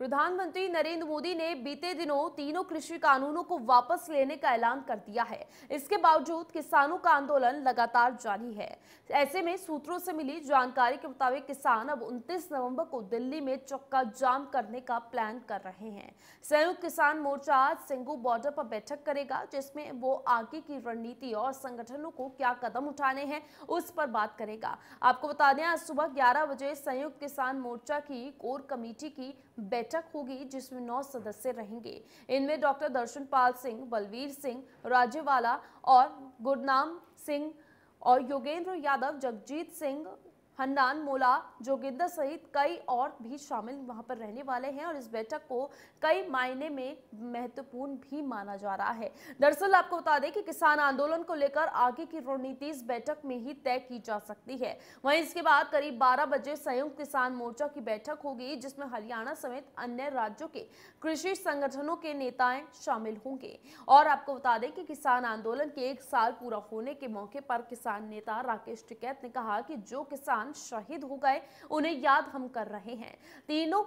प्रधानमंत्री नरेंद्र मोदी ने बीते दिनों तीनों कृषि कानूनों को वापस लेने का ऐलान कर दिया है इसके बावजूद किसानों का आंदोलन लगातार जारी है ऐसे में सूत्रों से मिली जानकारी के मुताबिक किसान अब 29 नवंबर को दिल्ली में चक्का जाम करने का प्लान कर रहे हैं संयुक्त किसान मोर्चा आज सिंगू बॉर्डर पर बैठक करेगा जिसमें वो आगे की रणनीति और संगठनों को क्या कदम उठाने हैं उस पर बात करेगा आपको बता दें आज सुबह ग्यारह बजे संयुक्त किसान मोर्चा की कोर कमेटी की बैठक होगी जिसमें नौ सदस्य रहेंगे इनमें डॉक्टर दर्शन पाल सिंह बलवीर सिंह राजेवाला और गुरनाम सिंह और योगेंद्र यादव जगजीत सिंह हन्नान मोला जोगिंदर सहित कई और भी शामिल वहां पर रहने वाले हैं और इस बैठक को कई मायने में महत्वपूर्ण भी माना जा रहा है दरअसल आपको बता दें कि किसान आंदोलन को लेकर आगे की रणनीति इस बैठक में ही तय की जा सकती है वहीं इसके बाद करीब बारह बजे संयुक्त किसान मोर्चा की बैठक होगी जिसमें हरियाणा समेत अन्य राज्यों के कृषि संगठनों के नेताएं शामिल होंगे और आपको बता दें कि किसान आंदोलन के एक साल पूरा होने के मौके पर किसान नेता राकेश टिकैत ने कहा कि जो किसान जवान शहीद हो गए उन्हें याद हम कर रहे हैं तीनों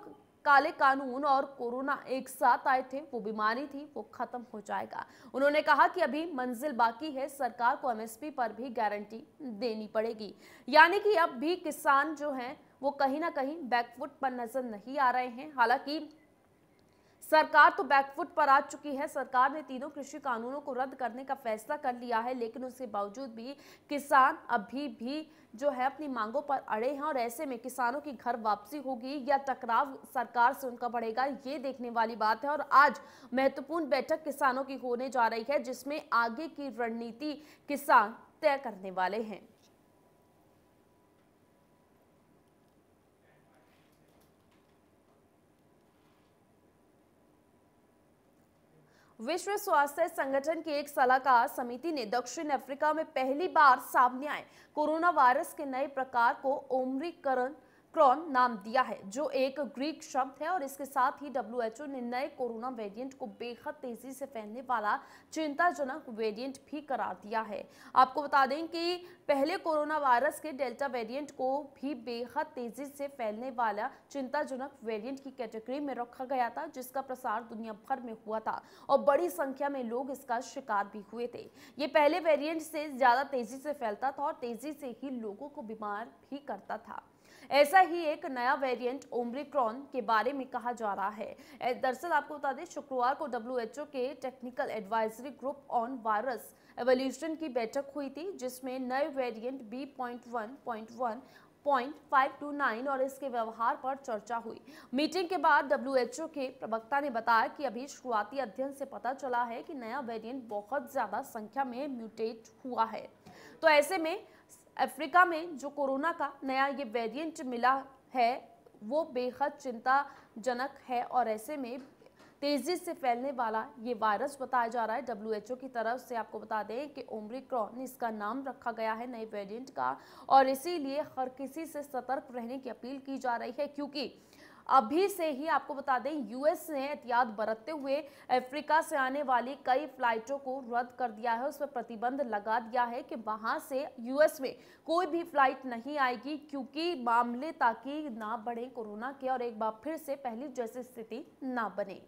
काले कानून और कोरोना एक साथ आए थे वो बीमारी थी वो खत्म हो जाएगा उन्होंने कहा कि अभी मंजिल बाकी है सरकार को एमएसपी पर भी गारंटी देनी पड़ेगी यानी कि अब भी किसान जो हैं वो कहीं ना कहीं बैकफुट पर नजर नहीं आ रहे हैं हालांकि सरकार तो बैकफुट पर आ चुकी है सरकार ने तीनों कृषि कानूनों को रद्द करने का फैसला कर लिया है लेकिन उसके बावजूद भी किसान अभी भी जो है अपनी मांगों पर अड़े हैं और ऐसे में किसानों की घर वापसी होगी या टकराव सरकार से उनका बढ़ेगा ये देखने वाली बात है और आज महत्वपूर्ण बैठक किसानों की होने जा रही है जिसमें आगे की रणनीति किसान तय करने वाले हैं विश्व स्वास्थ्य संगठन की एक सलाहकार समिति ने दक्षिण अफ्रीका में पहली बार सामने आए कोरोना वायरस के नए प्रकार को ओमरीकरण क्रॉन नाम दिया है जो एक ग्रीक शब्द है और इसके साथ ही डब्ल्यूएचओ ने नए कोरोना वेरिएंट को बेहद तेजी से फैलने वाला चिंताजनक वेरिएंट भी करार दिया है आपको बता दें कि पहले कोरोना वायरस के डेल्टा वेरिएंट को भी बेहद तेजी से फैलने वाला चिंताजनक वेरियंट की कैटेगरी में रखा गया था जिसका प्रसार दुनिया भर में हुआ था और बड़ी संख्या में लोग इसका शिकार भी हुए थे ये पहले वेरियंट से ज़्यादा तेजी से फैलता था और तेजी से ही लोगों को बीमार भी करता था ऐसा का ही एक नया वेरिएंट ओम्रिक्रॉन के बारे में कहा जा रहा है दरअसल आपको बता दें शुक्रवार को डब्ल्यूएचओ के technical advisory group on virus evolution की बैठक हुई थी जिसमें नए variant B point one point one point five two nine और इसके व्यवहार पर चर्चा हुई मीटिंग के बाद डब्ल्यूएचओ के प्रवक्ता ने बताया कि अभी शुरुआती अध्ययन से पता चला है कि नया वेरिएंट बहुत ज़्यादा संख्या में म्यूटेट हुआ है तो ऐसे में अफ्रीका में जो कोरोना का नया ये वेरिएंट मिला है वो बेहद चिंताजनक है और ऐसे में तेज़ी से फैलने वाला ये वायरस बताया जा रहा है डब्ल्यू की तरफ से आपको बता दें कि ओमरिक्रॉन इसका नाम रखा गया है नए वेरिएंट का और इसीलिए हर किसी से सतर्क रहने की अपील की जा रही है क्योंकि अभी से ही आपको बता दें यूएस ने एहतियात बरतते हुए अफ्रीका से आने वाली कई फ्लाइटों को रद्द कर दिया है उस पर प्रतिबंध लगा दिया है कि वहां से यूएस में कोई भी फ्लाइट नहीं आएगी क्योंकि मामले ताकि ना बढ़े कोरोना के और एक बार फिर से पहली जैसी स्थिति ना बने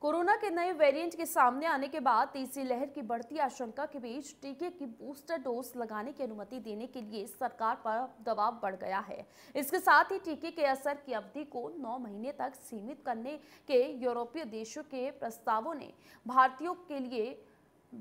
कोरोना के नए वेरिएंट के सामने आने के बाद तीसरी लहर की बढ़ती आशंका के बीच टीके की बूस्टर डोज लगाने की अनुमति देने के लिए सरकार पर दबाव बढ़ गया है इसके साथ ही टीके के असर की अवधि को 9 महीने तक सीमित करने के यूरोपीय देशों के प्रस्तावों ने भारतीयों के लिए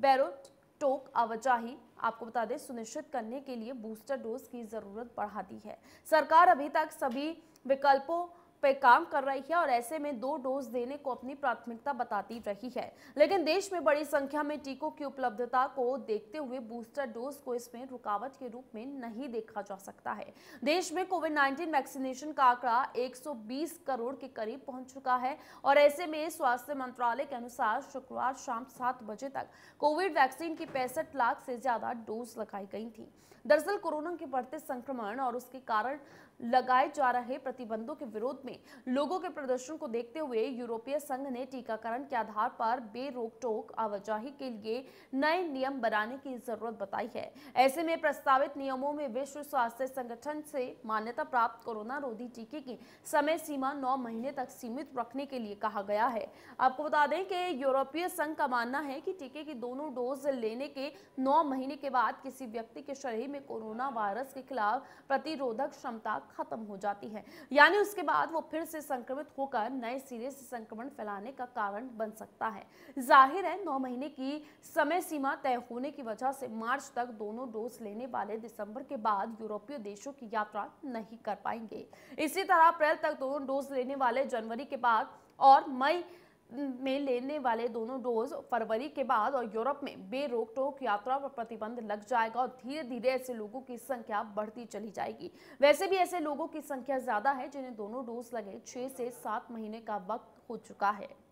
बैरोट टोक आवाजाही आपको बता दें सुनिश्चित करने के लिए बूस्टर डोज की जरूरत बढ़ा दी है सरकार अभी तक सभी विकल्पों पे काम कर रही है और ऐसे में दो डोज देने को अपनी प्राथमिकता बताती रही है लेकिन देश में बड़ी संख्या में टीकों की उपलब्धता को देखते हुए बूस्टर डोज को इसमें रुकावट के रूप में नहीं देखा जा सकता है देश में कोविड नाइन्टीन वैक्सीनेशन का आंकड़ा 120 करोड़ के करीब पहुंच चुका है और ऐसे में स्वास्थ्य मंत्रालय के अनुसार शुक्रवार शाम सात बजे तक कोविड वैक्सीन की पैंसठ लाख से ज्यादा डोज लगाई गई थी दरअसल कोरोना के बढ़ते संक्रमण और उसके कारण लगाए जा रहे प्रतिबंधों के विरोध में में लोगों के प्रदर्शन को देखते हुए यूरोपीय संघ ने टीकाकरण के आधार पर बेरोक टोक आवाजाही के लिए नए नियम बनाने की जरूरत बताई है ऐसे में प्रस्तावित नियमों में विश्व स्वास्थ्य संगठन से मान्यता प्राप्त कोरोना रोधी टीके की समय सीमा नौ महीने तक सीमित रखने के लिए कहा गया है आपको बता दें कि यूरोपीय संघ का मानना है कि टीके की दोनों डोज लेने के नौ महीने के बाद किसी व्यक्ति के शरीर में कोरोना वायरस के खिलाफ प्रतिरोधक क्षमता खत्म हो जाती है यानी उसके बाद वो वो फिर से संक्रमित होकर नए सिरे से संक्रमण फैलाने का कारण बन सकता है जाहिर है नौ महीने की समय सीमा तय होने की वजह से मार्च तक दोनों डोज लेने वाले दिसंबर के बाद यूरोपीय देशों की यात्रा नहीं कर पाएंगे इसी तरह अप्रैल तक दोनों डोज लेने वाले जनवरी के बाद और मई में लेने वाले दोनों डोज फरवरी के बाद और यूरोप में बेरोक टोक यात्रा पर प्रतिबंध लग जाएगा और धीरे धीरे ऐसे लोगों की संख्या बढ़ती चली जाएगी वैसे भी ऐसे लोगों की संख्या ज्यादा है जिन्हें दोनों डोज लगे छह से सात महीने का वक्त हो चुका है